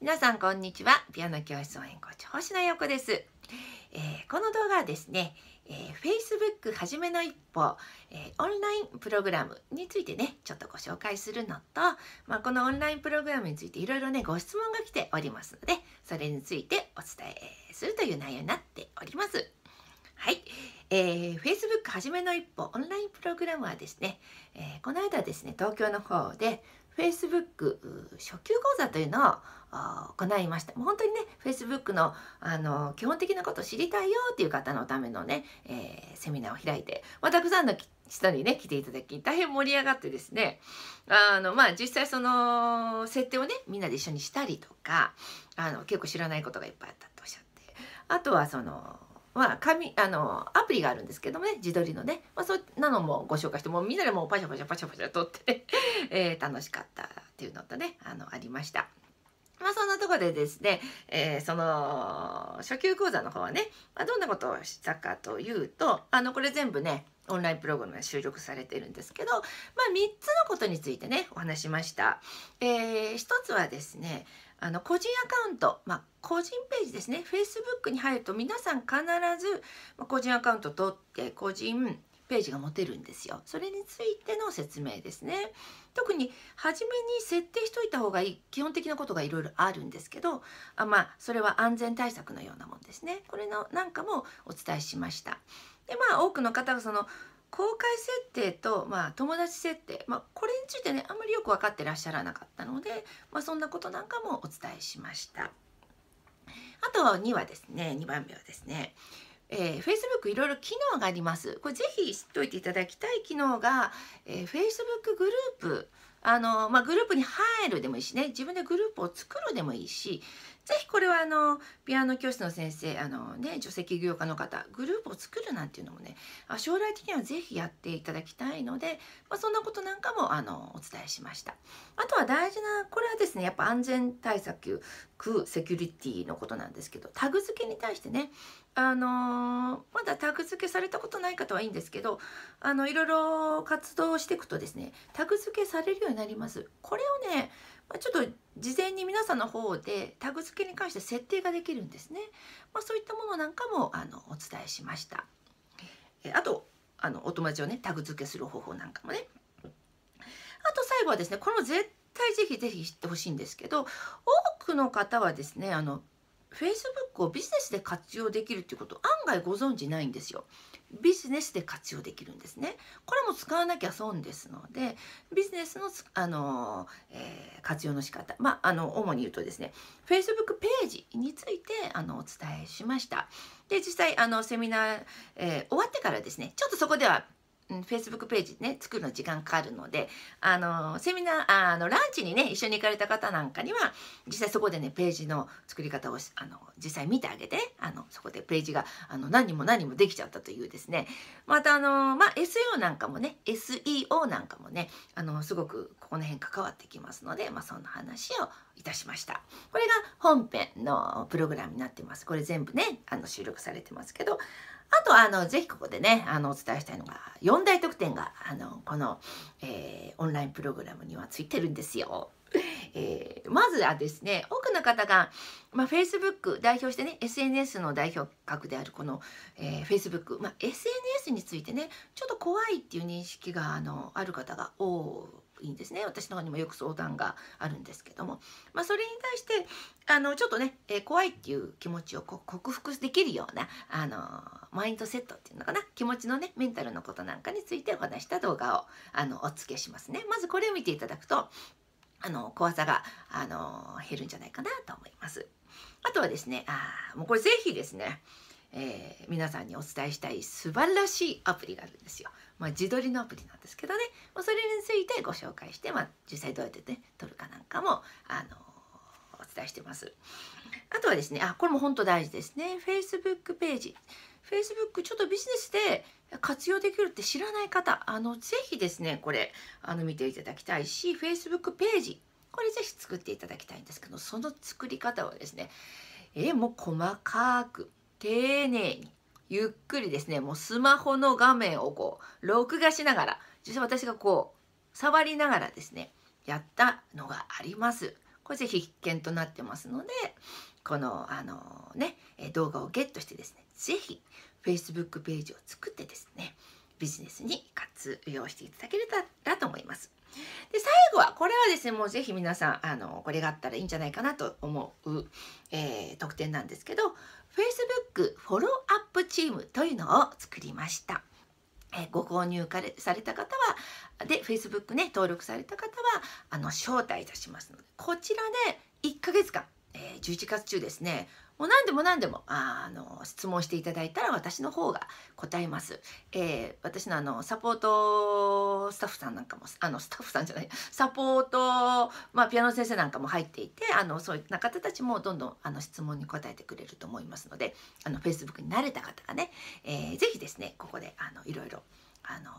皆さんこんにちはピアノ教室応援コーチ星野陽子です、えー、この動画はですね、えー、Facebook はじめの一歩、えー、オンラインプログラムについてねちょっとご紹介するのと、まあ、このオンラインプログラムについていろいろねご質問が来ておりますのでそれについてお伝えするという内容になっておりますはい、えー、Facebook はじめの一歩オンラインプログラムはですね、えー、この間ですね東京の方で Facebook 初級講座というのを行いましたもう本当にね Facebook のあの基本的なことを知りたいよっていう方のためのね、えー、セミナーを開いて、まあ、たくさんの人にね来ていただき大変盛り上がってですねあのまあ実際その設定をねみんなで一緒にしたりとかあの結構知らないことがいっぱいあったとおっしゃってあとはそのまあ、紙あのアプリがあるんですけどもね自撮りのね、まあ、そんなのもご紹介してもうみんなでもうパシャパシャパシャパシャ撮って、えー、楽しかったっていうのとねあのありました。まあそんなとこでですね、えー、その初級講座の方はね、まあ、どんなことをしたかというとあのこれ全部ねオンラインプログラムが収録されてるんですけど、まあ、3つのことについてねお話しました。えー、1つはですねあの個人アカウント、まあ、個人ページですね Facebook に入ると皆さん必ず個人アカウント取って個人ページが持てるんですよそれについての説明ですね特に初めに設定しといた方がいい基本的なことがいろいろあるんですけどあまあそれは安全対策のようなもんですねこれのなんかもお伝えしましたでまあ多くの方がその公開設定と、まあ、友達設定、まあ、これについてねあんまりよく分かってらっしゃらなかったので、まあ、そんなことなんかもお伝えしましたあと2はですね2番目はですねえー、Facebook いろいろ機能があります。これぜひ知っておいていただきたい機能が、えー、Facebook グループあの、まあ、グループに入るでもいいしね自分でグループを作るでもいいしぜひこれはあのピアノ教室の先生あの、ね、助成業家の方グループを作るなんていうのもね将来的にはぜひやっていただきたいので、まあ、そんなことなんかもあのお伝えしましたあとは大事なこれはですねやっぱ安全対策セキュリティのことなんですけどタグ付けに対してねあのまだタグ付けされたことない方はいいんですけどあのいろいろ活動していくとですねタグ付けされるようになりますこれをねまちょっと事前に皆さんの方でタグ付けに関して設定ができるんですね。まあ、そういったものなんかもあのお伝えしました。えあとあのお友達をねタグ付けする方法なんかもね。あと最後はですねこの絶対ぜひぜひ知ってほしいんですけど多くの方はですねあの Facebook をビジネスで活用できるっていうこと案外ご存じないんですよ。ビジネスで活用できるんですね。これも使わなきゃ損ですのでビジネスのあの、えー、活用の仕方まああの主に言うとですね Facebook ページについてあのお伝えしました。で実際あのセミナー、えー、終わってからですねちょっとそこではうん、Facebook ページね、作るの時間かかるので、あの、セミナー、あの、ランチにね、一緒に行かれた方なんかには、実際そこでね、ページの作り方を、あの、実際見てあげて、あの、そこでページが、あの、何も何もできちゃったというですね、またあの、まあ、SEO なんかもね、SEO なんかもね、あの、すごくここの辺関わってきますので、まあ、そんな話をいたしました。これが本編のプログラムになってます。これ全部ね、あの、収録されてますけど、あと、あの、ぜひここでね、あの、お伝えしたいのが、4大特典が、あの、この、えー、オンラインプログラムにはついてるんですよ。えー、まずはですね多くの方が、まあ、Facebook 代表してね SNS の代表格であるこの、えー、Facebook、まあ、SNS についてねちょっと怖いっていう認識があのある方が多いいんですね私の方にもよく相談があるんですけども、まあ、それに対してあのちょっとね、えー、怖いっていう気持ちを克服できるようなあのマインドセットっていうのかな気持ちのねメンタルのことなんかについてお話した動画をあのお付けしますね。まずこれを見ていただくとあの怖さがあの減るんじゃないかなと思います。あとはですねあもうこれぜひですねえー、皆さんにお伝えしたい素晴らしいアプリがあるんですよ。まあ、自撮りのアプリなんですけどね、まあ、それについてご紹介して、まあ、実際どうやってね撮るかなんかも、あのー、お伝えしてます。あとはですねあこれも本当大事ですね Facebook ページ Facebook ちょっとビジネスで活用できるって知らない方あのぜひですねこれあの見ていただきたいし Facebook ページこれぜひ作っていただきたいんですけどその作り方はですねえもう細かく丁寧にゆっくりですねもうスマホの画面をこう録画しながら実際私がこう触りながらですねやったのがあります。これぜひ必見となってますのでこのあのね動画をゲットしてですね是非 Facebook ページを作ってですねビジネスに活用していただけたらと思います。で最後はこれはですねもう是非皆さんあのこれがあったらいいんじゃないかなと思う、えー、特典なんですけど Facebook フォローアップチームというのを作りました。えー、ご購入かれされた方はで Facebook ね登録された方はあの招待いたしますのでこちらで1ヶ月間えー、11月中ですねもう何でも何でもあの質問していただいたら私の方が答えます。えー、私のあのサポートスタッフさんなんかもあのスタッフさんじゃないサポート、まあ、ピアノ先生なんかも入っていてあのそういった方たちもどんどんあの質問に答えてくれると思いますのであのフェイスブックに慣れた方がね、えー、ぜひですねここであのいろいろあの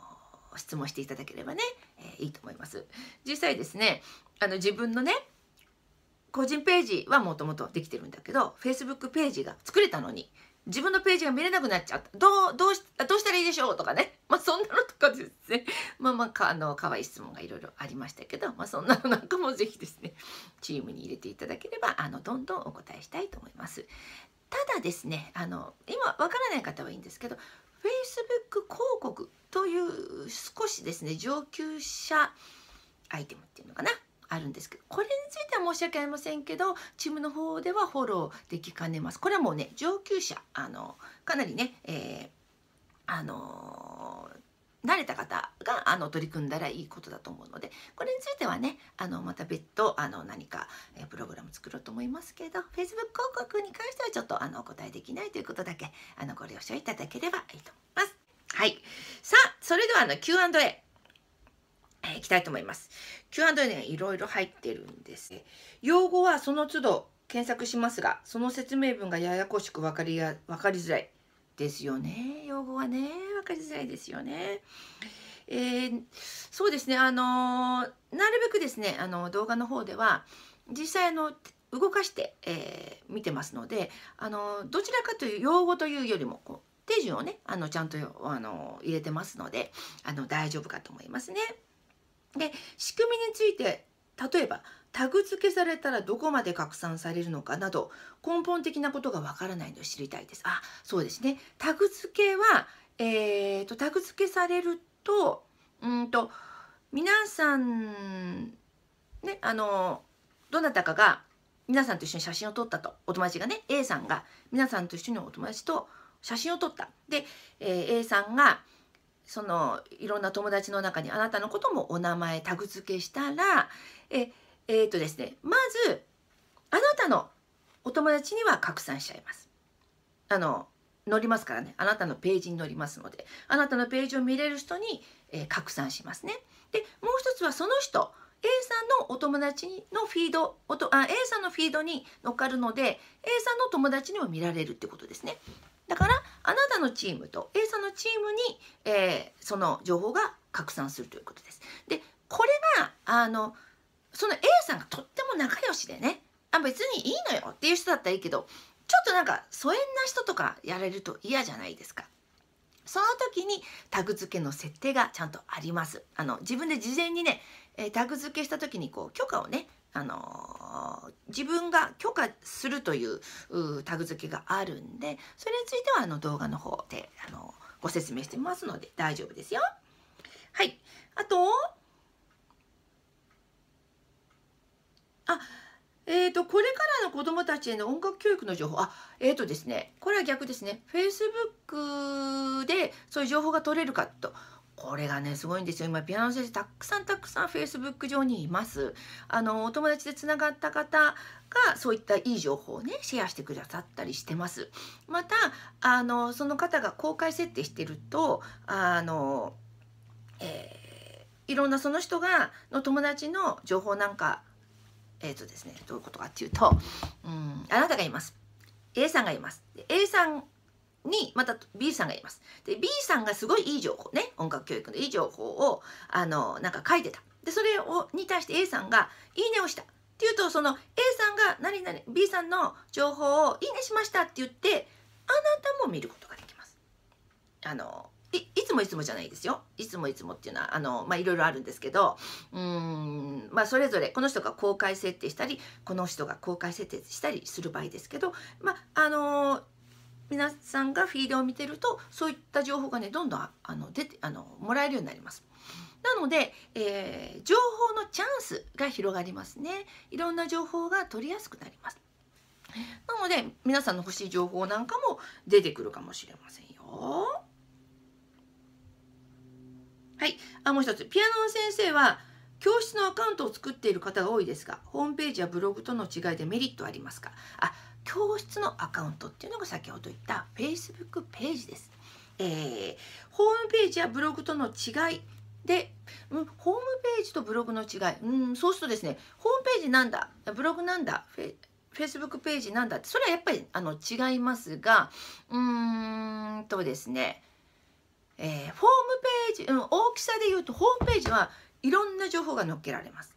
質問していただければね、えー、いいと思います。実際ですねあの自分のね個人ページはもともとできてるんだけど Facebook ページが作れたのに自分のページが見れなくなっちゃったどうどうしどうしたらいいでしょうとかね、まあ、そんなのとかですね まあまあかあの可愛い質問がいろいろありましたけど、まあ、そんなのなんかもぜひですねチームに入れていただければあのどんどんお答えしたいと思います。ただですねあの今わからない方はいいんですけど Facebook 広告という少しですね上級者アイテムっていうのかなあるんですけどこれについては申し訳ありませんけどチームの方ではフォローできかねますこれはもうね上級者あのかなりね、えー、あのー、慣れた方があの取り組んだらいいことだと思うのでこれについてはねあのまた別途あの何か、えプログラム作ろうと思いますけど Facebook 広告に関してはちょっとあのお答えできないということだけあのご了承いただければいいと思います。はい、さあそれではあの Q&A えいきたいと思います。Q&A がいろいろ入ってるんです。用語はその都度検索しますが、その説明文がややこしく分かりや分かりづらいですよね。用語はね、分かりづらいですよね。えー、そうですね、あのー、なるべくですね、あの動画の方では、実際の動かして、えー、見てますので、あのどちらかという用語というよりもこう手順をねあのちゃんとあの入れてますのであの大丈夫かと思いますね。で仕組みについて例えばタグ付けされたらどこまで拡散されるのかなど根本的なことがわからないのを知りたいです。あそうですねタグ付けは、えーと、タグ付けされるとうんと皆さんねあのどなたかが皆さんと一緒に写真を撮ったとお友達がね A さんが皆さんと一緒にお友達と写真を撮ったで、えー、A さんが「そのいろんな友達の中にあなたのこともお名前タグ付けしたらええー、とですねまずあなたのお友達には拡散しちゃいます。あの載りますからねあなたのページに載りますのであなたのページを見れる人に、えー、拡散しますね。でもう一つはその人 A さんのお友達のフィードおとあ A さんのフィードに乗っかるので A さんの友達にも見られるってことですね。だからあなたのチームと A さんのチームに、えー、その情報が拡散するということです。でこれがあのその A さんがとっても仲良しでねあ別にいいのよっていう人だったらいいけどちょっとなんか疎遠な人とかやれると嫌じゃないですか。その時にタグ付けの設定がちゃんとあります。あの自分で事前にね、えタグ付けした時にこう許可をねあの自分が許可するというタグ付けがあるんでそれについてはあの動画の方で、あのご説明してますので大丈夫ですよ。はい、あとあえーと、これからの子どもたちへの音楽教育の情報あえっ、ー、とですねこれは逆ですね Facebook でそういう情報が取れるかとこれがねすごいんですよ今ピアノ先生たくさんたくさん Facebook 上にいますあのお友達でつながった方がそういったいい情報をねシェアしてくださったりしてますまたあのその方が公開設定してるとあの、えー、いろんなその人がの友達の情報なんかえっ、ー、とですねどういうことかっていうと、うん、あなたがいます A さんがいます A さんにまた B さんがいます。で B さんがすごいいい情報ね音楽教育のいい情報をあのなんか書いてた。でそれをに対して A さんが「いいね」をした。っていうとその A さんが何々 B さんの情報を「いいね」しましたって言ってあなたも見ることができます。あのいいつもいつもじゃないですよ。いつもいつもっていうのはあの、まあ、いろいろあるんですけどうーん、まあ、それぞれこの人が公開設定したりこの人が公開設定したりする場合ですけど、まああの皆さんがフィードを見てるとそういった情報がねどんどんあの出てあのもらえるようになります。なので、えー、情報のチャンスが広がりますね。いろんな情報が取りやすくなります。なので皆さんの欲しい情報なんかも出てくるかもしれませんよ。はい、あもう一つピアノの先生は教室のアカウントを作っている方が多いですがホームページやブログとの違いでメリットありますかあ教室のアカウントっていうのが先ほど言った Facebook ページです、えー、ホームページやブログとの違いで、うん、ホームページとブログの違い、うん、そうするとですねホームページなんだブログなんだフェフェイスブックページなんだってそれはやっぱりあの違いますがうーんとですね、えー、ホームページ、うん、大きさで言うとホームページはいろんな情報が載っけられます。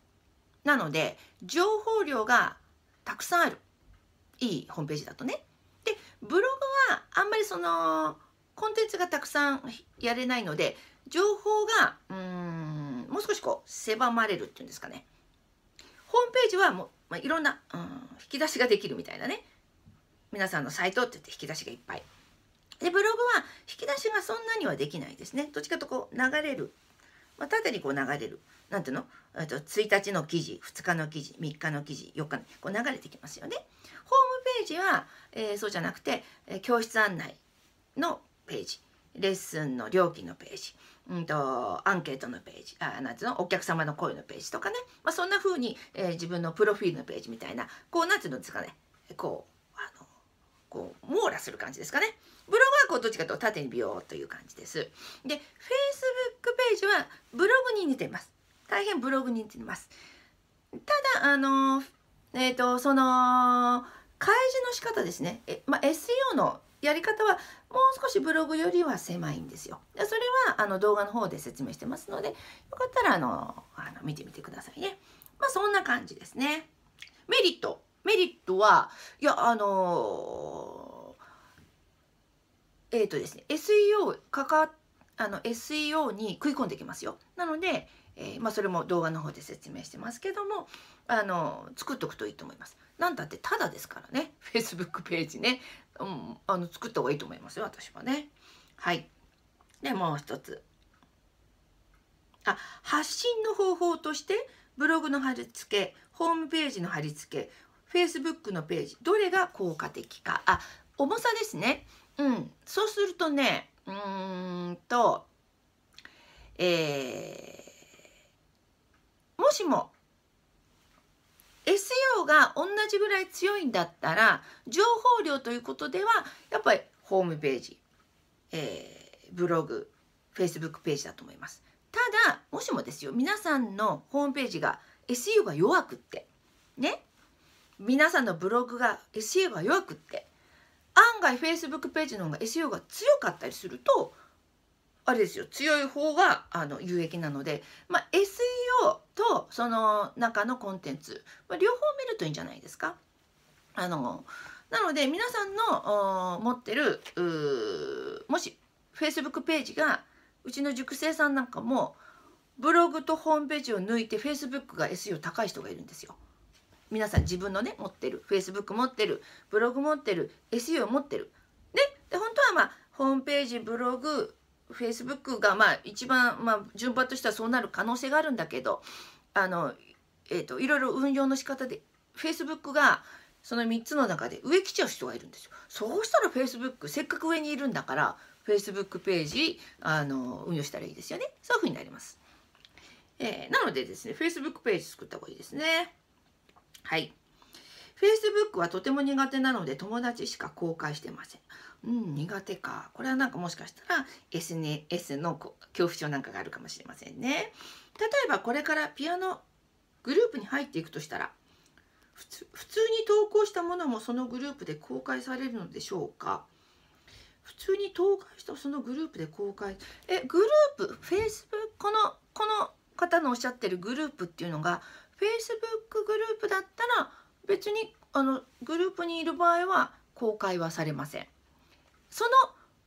なので情報量がたくさんあるいいホームページだとね。でブログはあんまりそのコンテンツがたくさんやれないので情報がうんもう少しこう狭まれるっていうんですかね。ホームページはもう、まあ、いろんなうん引き出しができるみたいなね。皆さんのサイトって言って引き出しがいっぱい。でブログは引き出しがそんなにはできないですね。どっちかとこう流れるまあ、縦にこう流れるなんていうのと1日の記事2日の記事3日の記事4日のこう流れてきますよね。ホームページは、えー、そうじゃなくて、えー、教室案内のページレッスンの料金のページ、うんと、とアンケートのページあなんていうのお客様の声のページとかね、まあ、そんな風に、えー、自分のプロフィールのページみたいなこうなんていうんですかねこうこう網羅する感じですかね。ブログはこうどっちかと縦にビヨーという感じです。で Facebook ページはブログに似てます。大変ブログに似てます。ただあのえっ、ー、とその開示の仕方ですね。えまあ、SEO のやり方はもう少しブログよりは狭いんですよ。でそれはあの動画の方で説明してますのでよかったらあのあの見てみてくださいね。まあそんな感じですね。メリットメリットはいやあのー、えっ、ー、とですね SEO かかあの SEO に食い込んできますよ。なので、えー、まあ、それも動画の方で説明してますけどもあの作っとくといいと思います。なんだってただですからね Facebook ページね、うん、あの作った方がいいと思いますよ私はね。はいでもう一つあ発信の方法としてブログの貼り付けホームページの貼り付け Facebook のページどれが効果的かあ重さですねうんそうするとねうんとえー、もしも SEO が同じぐらい強いんだったら情報量ということではやっぱりホームページ、えー、ブログ Facebook ページだと思いますただもしもですよ皆さんのホームページが SEO が弱くってね皆さんのブログが SEO が弱くって案外 Facebook ページの方が SEO が強かったりするとあれですよ強い方があの有益なので、まあ、SEO とその中のコンテンツ、まあ、両方見るといいんじゃないですか。あのなので皆さんの持ってるもし Facebook ページがうちの塾生さんなんかもブログとホームページを抜いて Facebook が SEO 高い人がいるんですよ。皆さん自分のね持ってる Facebook 持ってるブログ持ってる SEO 持ってるねで本当はまあホームページブログ Facebook がまあ一番、まあ、順番としてはそうなる可能性があるんだけどあの、えーと、いろいろ運用の仕方で Facebook がその3つの中で上来ちゃう人がいるんですよ。そうしたら Facebook せっかく上にいるんだから Facebook ページあの運用したらいいですよね。そういうふうになります。えー、なのでですね Facebook ページ作った方がいいですね。はい。Facebook はとても苦手なので友達しか公開してません。うん、苦手か。これはなんかもしかしたら SNS の恐怖症なんかがあるかもしれませんね。例えばこれからピアノグループに入っていくとしたら、普通普通に投稿したものもそのグループで公開されるのでしょうか普通に投稿したそのグループで公開えグループ Facebook このこの方のおっしゃってるグループっていうのが Facebook グループだったら別にあのグループにいる場合は公開はされません。そ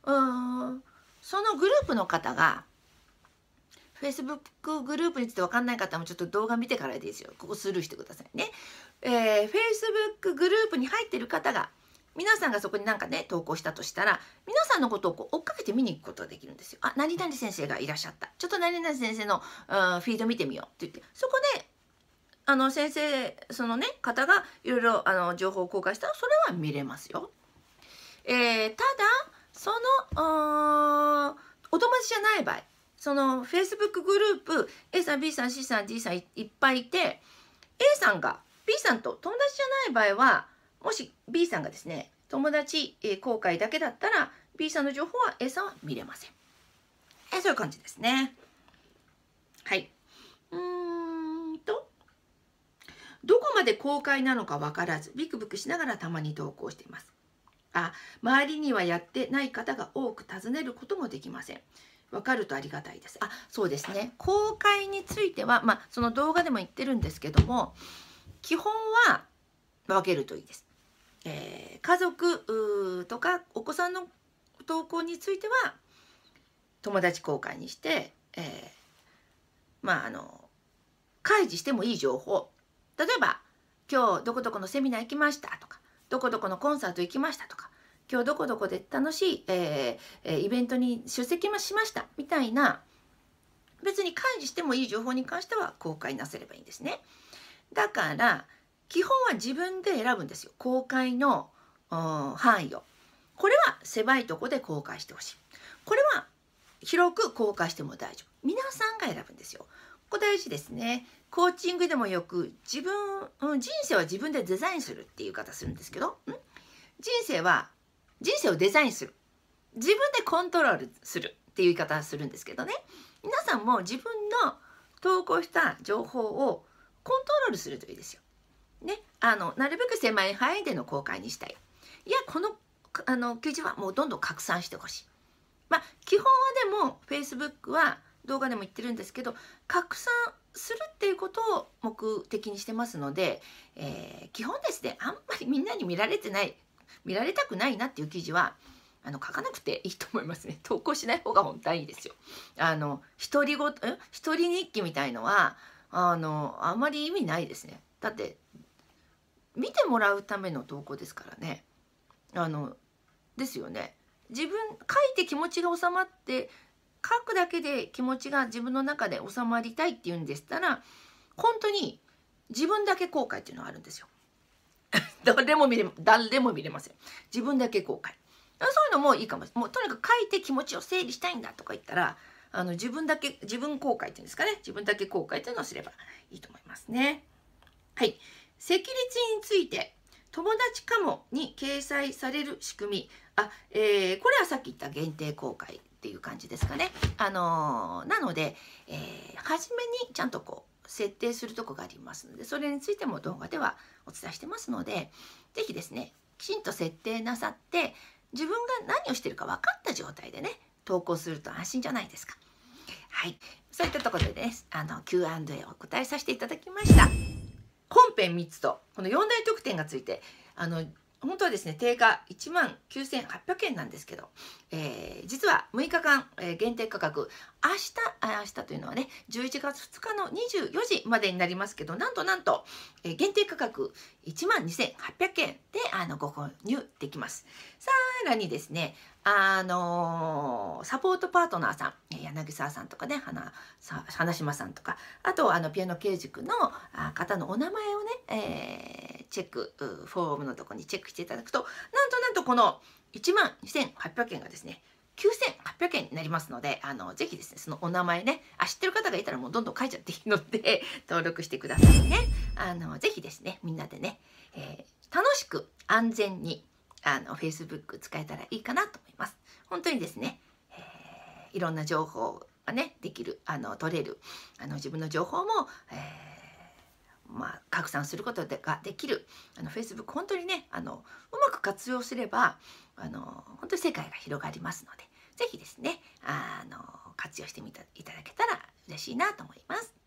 のうーんそのグループの方が Facebook グループについて分かんない方もちょっと動画見てからですよ。ここスルーしてくださいね。えー、Facebook グループに入ってる方が皆さんがそこになんかね投稿したとしたら皆さんのことをこう追っかけて見に行くことができるんですよ。あ何々先生がいらっしゃったちょっと何々先生の、うん、フィード見てみようって言ってそこであの先生そのね方がいろいろあの情報を公開したらそれは見れますよ。えー、ただそのお友達じゃない場合その Facebook グループ A さん B さん C さん D さんいっぱいいて A さんが B さんと友達じゃない場合はもし B さんがですね友達公開だけだったら B さんの情報は A さんは見れません。えそういう感じですね。はい。うんどこまで公開なのか分からずビクビクしながらたまに投稿しています。あ周りにはやってない方が多く尋ねることもできません。わかるとありがたいです。あそうですね公開については、まあ、その動画でも言ってるんですけども基本は分けるといいです。えー、家族とかお子さんの投稿については友達公開にして、えー、まああの開示してもいい情報例えば今日どこどこのセミナー行きましたとかどこどこのコンサート行きましたとか今日どこどこで楽しい、えー、イベントに出席もしましたみたいな別に開示してもいい情報に関しては公開なせればいいんですね。だから基本は自分で選ぶんですよ公開の範囲を。これは狭いとこで公開してほしい。これは広く公開しても大丈夫。皆さんが選ぶんですよ。こ大事ですねコーチングでもよく自分、うん、人生は自分でデザインするっていう言い方するんですけどん人生は人生をデザインする自分でコントロールするっていう言い方するんですけどね皆さんも自分の投稿した情報をコントロールするといいですよ。ね、あのなるべく狭い範囲での公開にしたい。いやこのあの記事はもうどんどん拡散してほしい。まあ基本はでも Facebook は動画でも言ってるんですけど拡散するっていうことを目的にしてますので、えー、基本ですねあんまりみんなに見られてない見られたくないなっていう記事はあの書かなくていいと思いますね 投稿しない方が本当はいいですよ。あの独り言独人日記みたいのはあのあんまり意味ないですね。だって見てもらうための投稿ですからね。あのですよね。自分書いて気持ちが収まって書くだけで気持ちが自分の中で収まりたいっていうんでしたら本当に自分だけ後悔っていうのはあるんですよ。誰も見れ誰も見れません。自分だけ後悔。そういうのもいいかももうとにかく書いて気持ちを整理したいんだとか言ったらあの自分だけ自分後悔っていうんですかね自分だけ後悔っていうのをすればいいと思いますね。はい。セキュリティについて友達かもに掲載される仕組みあ、えー、これはさっき言った限定公開っていう感じですかね。あのー、なので、えー、初めにちゃんとこう設定するとこがありますのでそれについても動画ではお伝えしてますので是非ですねきちんと設定なさって自分が何をしてるか分かった状態でね投稿すると安心じゃないですか。はい、そういったところでねあの Q&A をお答えさせていただきました。本編3つとこの4大特典がついてあの本当はですね、定価1万9800円なんですけど、えー、実は6日間、え限定価格、明日、あ明日というのはね、11月2日の24時までになりますけど、なんとなんと、え限定価格1万2800円であのご購入できます。さらにですね、あのサポートパートナーさん柳沢さんとかね花花島さんとかあとあのピアノ慶塾の方のお名前をね、えー、チェックフォームのとこにチェックしていただくとなんとなんとこの1万2800円がですね9800円になりますので、あの、ぜひですね、そのお名前ね、あ、知ってる方がいたらもうどんどん書いちゃっていいので、登録してくださいね。あの、ぜひですね、みんなでね、えー、楽しく安全にあの Facebook 使えたらいいかなと思います。本当にですね、えー、いろんな情報がねできるあの取れるあの自分の情報も、えー、まあ、拡散することができるあの Facebook 本当にねあのうまく活用すればあの本当に世界が広がりますのでぜひですねあの活用してみたいただけたら嬉しいなと思います。